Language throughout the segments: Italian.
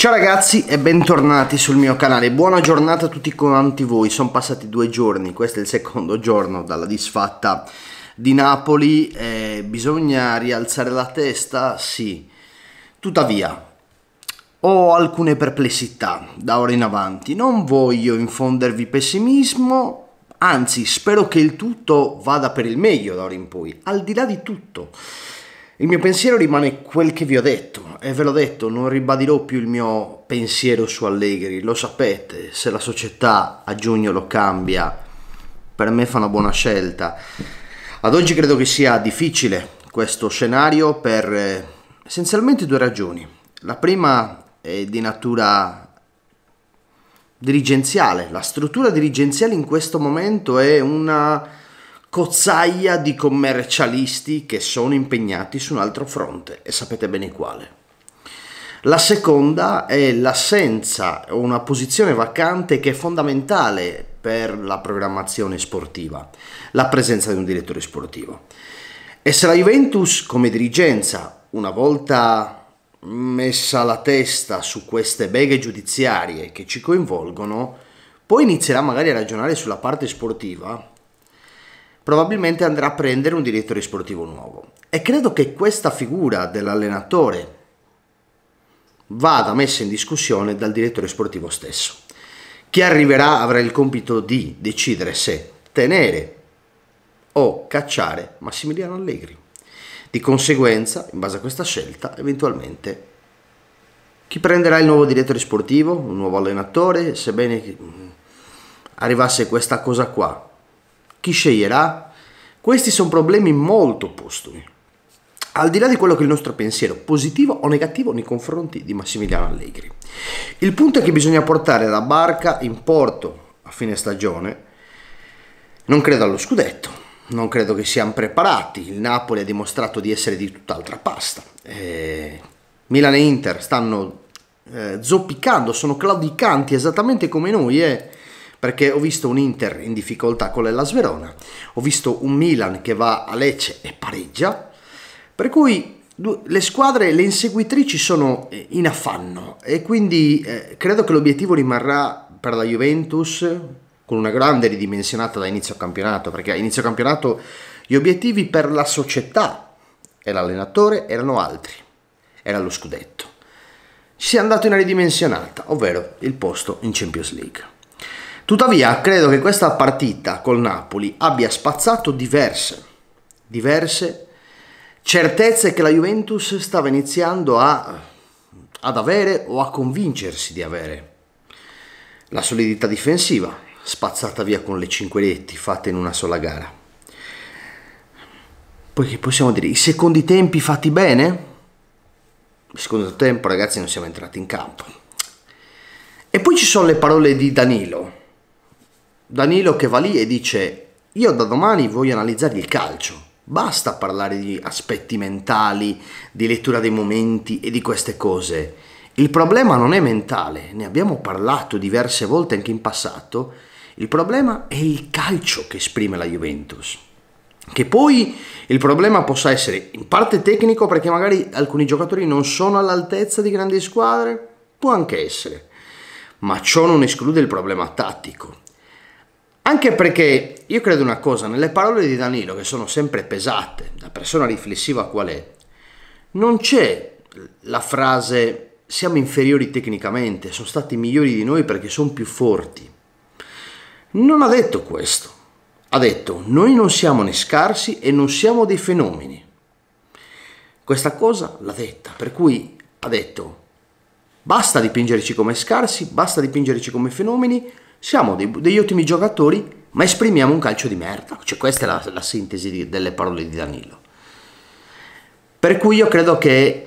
Ciao ragazzi e bentornati sul mio canale, buona giornata a tutti quanti voi, sono passati due giorni, questo è il secondo giorno dalla disfatta di Napoli, eh, bisogna rialzare la testa? Sì, tuttavia ho alcune perplessità da ora in avanti, non voglio infondervi pessimismo, anzi spero che il tutto vada per il meglio da ora in poi, al di là di tutto. Il mio pensiero rimane quel che vi ho detto e ve l'ho detto, non ribadirò più il mio pensiero su Allegri, lo sapete, se la società a giugno lo cambia, per me fa una buona scelta. Ad oggi credo che sia difficile questo scenario per eh, essenzialmente due ragioni. La prima è di natura dirigenziale, la struttura dirigenziale in questo momento è una cozzaia di commercialisti che sono impegnati su un altro fronte e sapete bene quale. La seconda è l'assenza o una posizione vacante che è fondamentale per la programmazione sportiva, la presenza di un direttore sportivo. E se la Juventus come dirigenza, una volta messa la testa su queste beghe giudiziarie che ci coinvolgono, poi inizierà magari a ragionare sulla parte sportiva, probabilmente andrà a prendere un direttore sportivo nuovo. E credo che questa figura dell'allenatore vada messa in discussione dal direttore sportivo stesso. Chi arriverà avrà il compito di decidere se tenere o cacciare Massimiliano Allegri. Di conseguenza, in base a questa scelta, eventualmente chi prenderà il nuovo direttore sportivo, un nuovo allenatore, sebbene mm, arrivasse questa cosa qua, chi sceglierà? Questi sono problemi molto postumi. Al di là di quello che è il nostro pensiero, positivo o negativo, nei confronti di Massimiliano Allegri. Il punto è che bisogna portare la barca in porto a fine stagione. Non credo allo scudetto, non credo che siamo preparati. Il Napoli ha dimostrato di essere di tutt'altra pasta. Eh, Milan e Inter stanno eh, zoppicando, sono claudicanti esattamente come noi. Eh perché ho visto un Inter in difficoltà con l'Ellas Verona, ho visto un Milan che va a Lecce e pareggia, per cui le squadre, le inseguitrici sono eh, in affanno e quindi eh, credo che l'obiettivo rimarrà per la Juventus con una grande ridimensionata da inizio campionato, perché a inizio campionato gli obiettivi per la società e l'allenatore erano altri, era lo scudetto. si è andato in una ridimensionata, ovvero il posto in Champions League. Tuttavia credo che questa partita col Napoli abbia spazzato diverse, diverse certezze che la Juventus stava iniziando a, ad avere o a convincersi di avere. La solidità difensiva, spazzata via con le cinque letti fatte in una sola gara. Poi che possiamo dire? I secondi tempi fatti bene? Il secondo tempo ragazzi non siamo entrati in campo. E poi ci sono le parole di Danilo Danilo che va lì e dice io da domani voglio analizzare il calcio. Basta parlare di aspetti mentali, di lettura dei momenti e di queste cose. Il problema non è mentale, ne abbiamo parlato diverse volte anche in passato. Il problema è il calcio che esprime la Juventus. Che poi il problema possa essere in parte tecnico perché magari alcuni giocatori non sono all'altezza di grandi squadre, può anche essere. Ma ciò non esclude il problema tattico anche perché io credo una cosa, nelle parole di Danilo, che sono sempre pesate, la persona riflessiva qual è, non c'è la frase siamo inferiori tecnicamente, sono stati migliori di noi perché sono più forti. Non ha detto questo. Ha detto noi non siamo né scarsi e non siamo dei fenomeni. Questa cosa l'ha detta, per cui ha detto basta dipingerci come scarsi, basta dipingerci come fenomeni, siamo dei, degli ottimi giocatori, ma esprimiamo un calcio di merda. Cioè, questa è la, la sintesi di, delle parole di Danilo. Per cui io credo che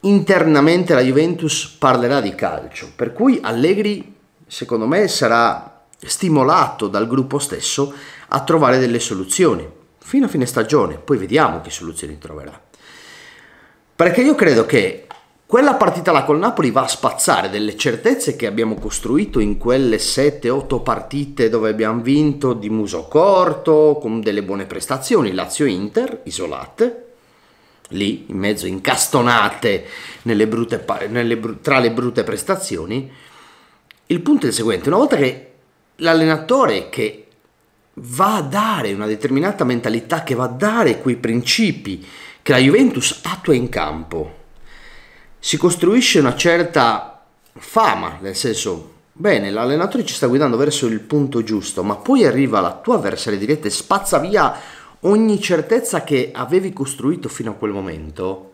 internamente la Juventus parlerà di calcio, per cui Allegri, secondo me, sarà stimolato dal gruppo stesso a trovare delle soluzioni fino a fine stagione, poi vediamo che soluzioni troverà. Perché io credo che quella partita là col Napoli va a spazzare delle certezze che abbiamo costruito in quelle 7-8 partite dove abbiamo vinto di muso corto, con delle buone prestazioni, Lazio-Inter, isolate, lì in mezzo incastonate nelle brute, nelle, tra le brutte prestazioni. Il punto è il seguente, una volta che l'allenatore che va a dare una determinata mentalità, che va a dare quei principi che la Juventus attua in campo, si costruisce una certa fama, nel senso, bene, l'allenatore ci sta guidando verso il punto giusto, ma poi arriva la tua avversaria diretta e spazza via ogni certezza che avevi costruito fino a quel momento,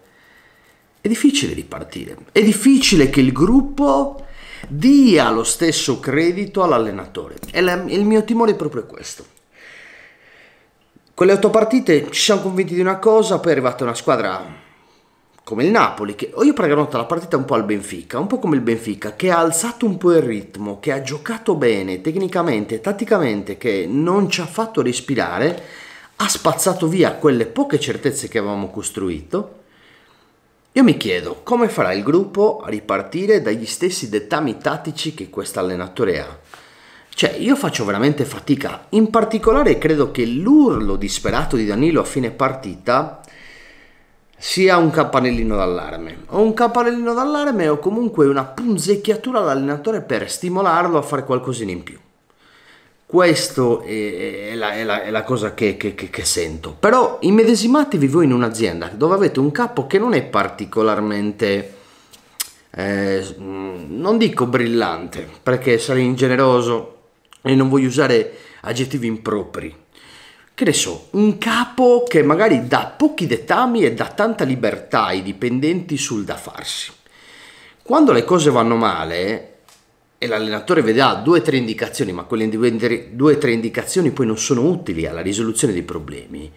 è difficile ripartire. È difficile che il gruppo dia lo stesso credito all'allenatore. E la, il mio timore è proprio questo. Con le otto partite ci siamo convinti di una cosa, poi è arrivata una squadra come il Napoli, che io prenoto la partita un po' al Benfica, un po' come il Benfica, che ha alzato un po' il ritmo, che ha giocato bene tecnicamente, tatticamente, che non ci ha fatto respirare, ha spazzato via quelle poche certezze che avevamo costruito. Io mi chiedo come farà il gruppo a ripartire dagli stessi dettami tattici che questo allenatore ha. Cioè, io faccio veramente fatica. In particolare credo che l'urlo disperato di Danilo a fine partita sia un campanellino d'allarme o un campanellino d'allarme o comunque una punzecchiatura all'allenatore per stimolarlo a fare qualcosina in più. Questa è, è, la, è, è la, cosa che, che, che, che, sento. Però immedesimatevi voi in un'azienda dove avete un capo che non è particolarmente... Eh, mm, non dico brillante, perché sarei ingeneroso e non voglio usare aggettivi impropri che ne so, un capo che magari dà pochi dettami e dà tanta libertà ai dipendenti sul da farsi. Quando le cose vanno male e l'allenatore vedrà ah, due o tre indicazioni, ma quelle due o tre indicazioni poi non sono utili alla risoluzione dei problemi,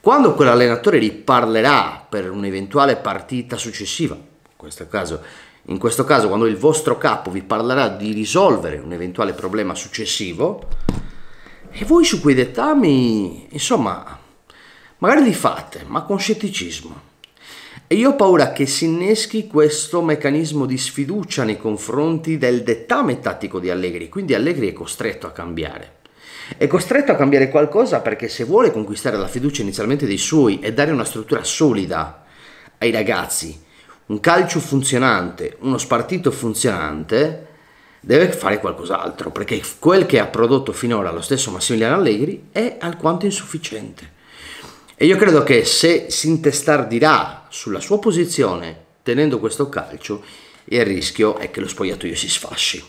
quando quell'allenatore riparlerà per un'eventuale partita successiva, in questo, caso, in questo caso quando il vostro capo vi parlerà di risolvere un eventuale problema successivo, e voi su quei dettami, insomma, magari li fate, ma con scetticismo. E io ho paura che si inneschi questo meccanismo di sfiducia nei confronti del dettame tattico di Allegri, quindi Allegri è costretto a cambiare. È costretto a cambiare qualcosa perché se vuole conquistare la fiducia inizialmente dei suoi e dare una struttura solida ai ragazzi, un calcio funzionante, uno spartito funzionante, deve fare qualcos'altro, perché quel che ha prodotto finora lo stesso Massimiliano Allegri è alquanto insufficiente. E io credo che se si intestardirà sulla sua posizione tenendo questo calcio, il rischio è che lo spogliatoio si sfasci.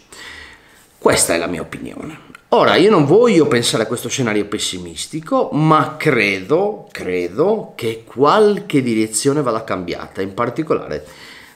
Questa è la mia opinione. Ora, io non voglio pensare a questo scenario pessimistico, ma credo, credo che qualche direzione vada cambiata, in particolare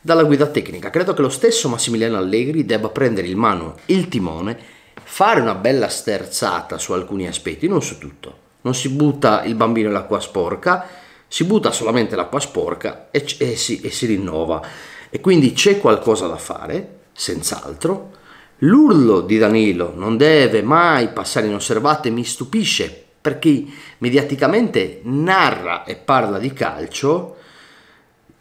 dalla guida tecnica. Credo che lo stesso Massimiliano Allegri debba prendere in mano il timone, fare una bella sterzata su alcuni aspetti, non su tutto. Non si butta il bambino nell'acqua sporca, si butta solamente l'acqua sporca e, e, si, e si rinnova. E quindi c'è qualcosa da fare, senz'altro. L'urlo di Danilo non deve mai passare inosservato e mi stupisce perché mediaticamente narra e parla di calcio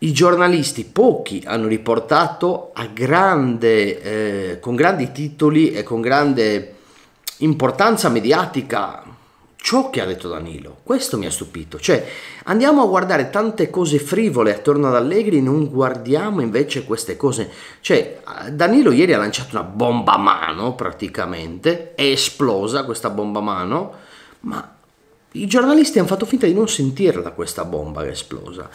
i giornalisti, pochi, hanno riportato a grande, eh, con grandi titoli e con grande importanza mediatica ciò che ha detto Danilo. Questo mi ha stupito. Cioè, andiamo a guardare tante cose frivole attorno ad Allegri, non guardiamo invece queste cose. Cioè, Danilo ieri ha lanciato una bomba a mano, praticamente, è esplosa questa bomba a mano, ma i giornalisti hanno fatto finta di non sentirla questa bomba che è esplosa.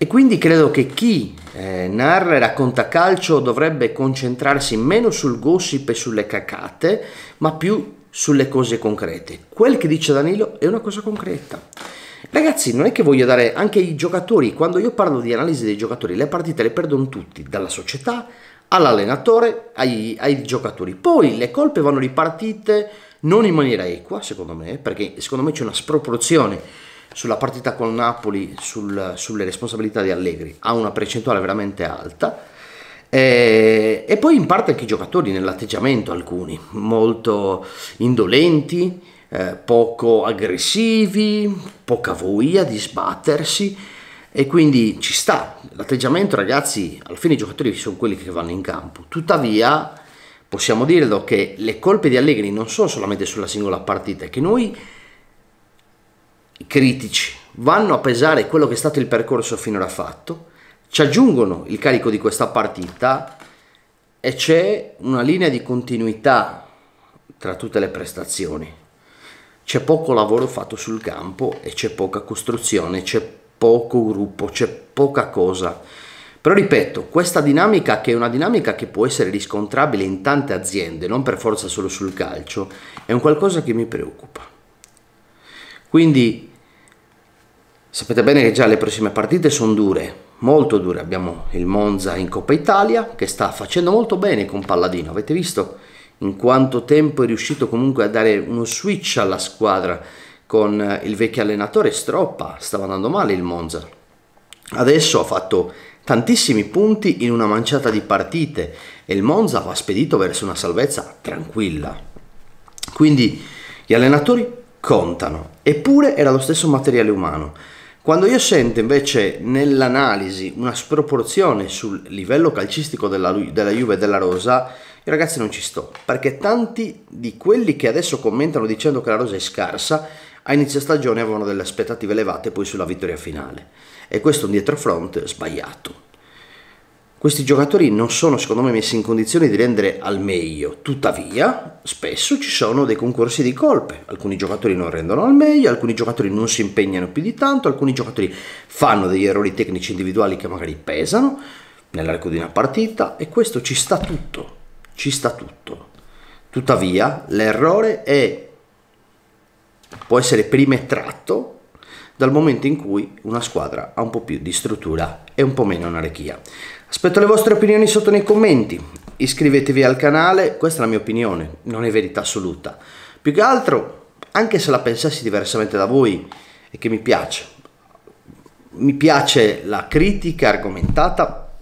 E quindi credo che chi eh, narra e racconta calcio dovrebbe concentrarsi meno sul gossip e sulle cacate, ma più sulle cose concrete. Quel che dice Danilo è una cosa concreta. Ragazzi, non è che voglio dare anche ai giocatori, quando io parlo di analisi dei giocatori, le partite le perdono tutti, dalla società all'allenatore, ai, ai giocatori. Poi le colpe vanno ripartite non in maniera equa, secondo me, perché secondo me c'è una sproporzione sulla partita con Napoli, sul, sulle responsabilità di Allegri, ha una percentuale veramente alta. E, e poi in parte anche i giocatori nell'atteggiamento, alcuni molto indolenti, eh, poco aggressivi, poca voglia di sbattersi. E quindi ci sta, l'atteggiamento ragazzi, alla fine i giocatori sono quelli che vanno in campo. Tuttavia possiamo dirlo che le colpe di Allegri non sono solamente sulla singola partita, è che noi critici, vanno a pesare quello che è stato il percorso finora fatto, ci aggiungono il carico di questa partita e c'è una linea di continuità tra tutte le prestazioni. C'è poco lavoro fatto sul campo e c'è poca costruzione, c'è poco gruppo, c'è poca cosa. Però ripeto, questa dinamica che è una dinamica che può essere riscontrabile in tante aziende, non per forza solo sul calcio, è un qualcosa che mi preoccupa. Quindi Sapete bene che già le prossime partite sono dure, molto dure. Abbiamo il Monza in Coppa Italia che sta facendo molto bene con Palladino, avete visto? In quanto tempo è riuscito comunque a dare uno switch alla squadra con eh, il vecchio allenatore Stroppa, stava andando male il Monza. Adesso ha fatto tantissimi punti in una manciata di partite e il Monza va spedito verso una salvezza tranquilla. Quindi gli allenatori contano, eppure era lo stesso materiale umano. Quando io sento invece nell'analisi una sproporzione sul livello calcistico della, della Juve e della Rosa, io ragazzi non ci sto, perché tanti di quelli che adesso commentano dicendo che la Rosa è scarsa, a inizio stagione avevano delle aspettative elevate poi sulla vittoria finale. E questo è un dietrofront sbagliato. Questi giocatori non sono secondo me messi in condizione di rendere al meglio, tuttavia spesso ci sono dei concorsi di colpe. Alcuni giocatori non rendono al meglio, alcuni giocatori non si impegnano più di tanto, alcuni giocatori fanno degli errori tecnici individuali che magari pesano nell'arco di una partita e questo ci sta tutto, ci sta tutto. Tuttavia, l'errore è, può essere perimetrato dal momento in cui una squadra ha un po' più di struttura e un po' meno anarchia. Aspetto le vostre opinioni sotto nei commenti iscrivetevi al canale, questa è la mia opinione, non è verità assoluta. Più che altro, anche se la pensassi diversamente da voi, è che mi piace. Mi piace la critica argomentata,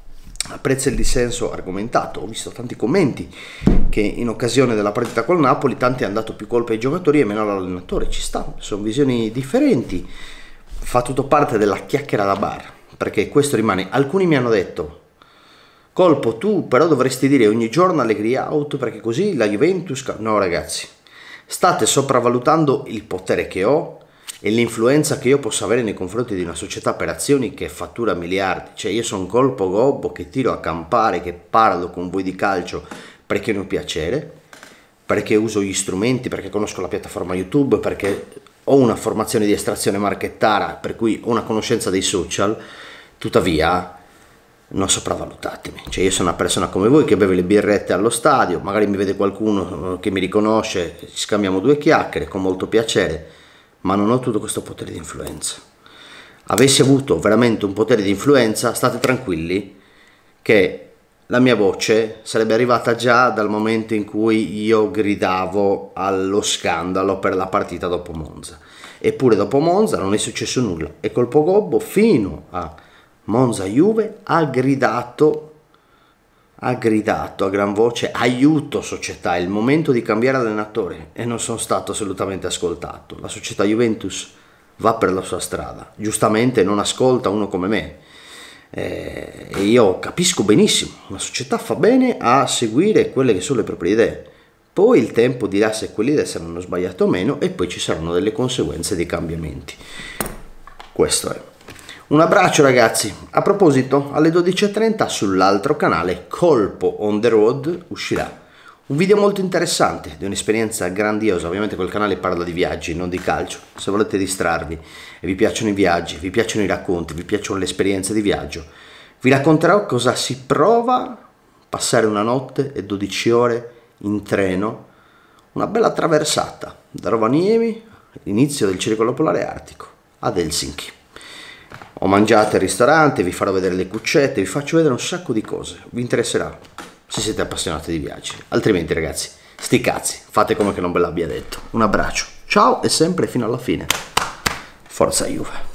apprezzo il dissenso argomentato. Ho visto tanti commenti che in occasione della partita col Napoli tanti hanno dato più colpa ai giocatori e meno all'allenatore. Ci sta, sono visioni differenti. Fa tutto parte della chiacchiera da bar, perché questo rimane. Alcuni mi hanno detto Colpo, tu però dovresti dire ogni giorno allegria out perché così la Juventus... No ragazzi, state sopravvalutando il potere che ho e l'influenza che io posso avere nei confronti di una società per azioni che fattura miliardi. Cioè io sono colpo gobbo che tiro a campare, che parlo con voi di calcio perché ne ho piacere, perché uso gli strumenti, perché conosco la piattaforma YouTube, perché ho una formazione di estrazione marchettara, per cui ho una conoscenza dei social. Tuttavia, non sopravvalutatemi. Cioè io sono una persona come voi che beve le birrette allo stadio, magari mi vede qualcuno eh, che mi riconosce, ci scambiamo due chiacchiere con molto piacere, ma non ho tutto questo potere di influenza. Avessi avuto veramente un potere di influenza, state tranquilli che la mia voce sarebbe arrivata già dal momento in cui io gridavo allo scandalo per la partita dopo Monza. Eppure dopo Monza non è successo nulla e col Pogobbo fino a Monza Juve ha gridato ha gridato a gran voce aiuto società, è il momento di cambiare allenatore e non sono stato assolutamente ascoltato. La società Juventus va per la sua strada, giustamente non ascolta uno come me. Eh, e io capisco benissimo, la società fa bene a seguire quelle che sono le proprie idee. Poi il tempo dirà se quelle idee saranno sbagliate o meno e poi ci saranno delle conseguenze dei cambiamenti. Questo è. Un abbraccio ragazzi, a proposito alle 12.30 sull'altro canale Colpo on the Road uscirà un video molto interessante di un'esperienza grandiosa, ovviamente quel canale parla di viaggi, non di calcio, se volete distrarvi e vi piacciono i viaggi, vi piacciono i racconti, vi piacciono le esperienze di viaggio, vi racconterò cosa si prova passare una notte e 12 ore in treno, una bella traversata da Rovaniemi, inizio del circolo polare artico, ad Helsinki. Ho mangiato al ristorante, vi farò vedere le cuccette, vi faccio vedere un sacco di cose. Vi interesserà se siete appassionati di viaggi. Altrimenti ragazzi, sti cazzi, fate come che non ve l'abbia detto. Un abbraccio, ciao e sempre fino alla fine. Forza Juve.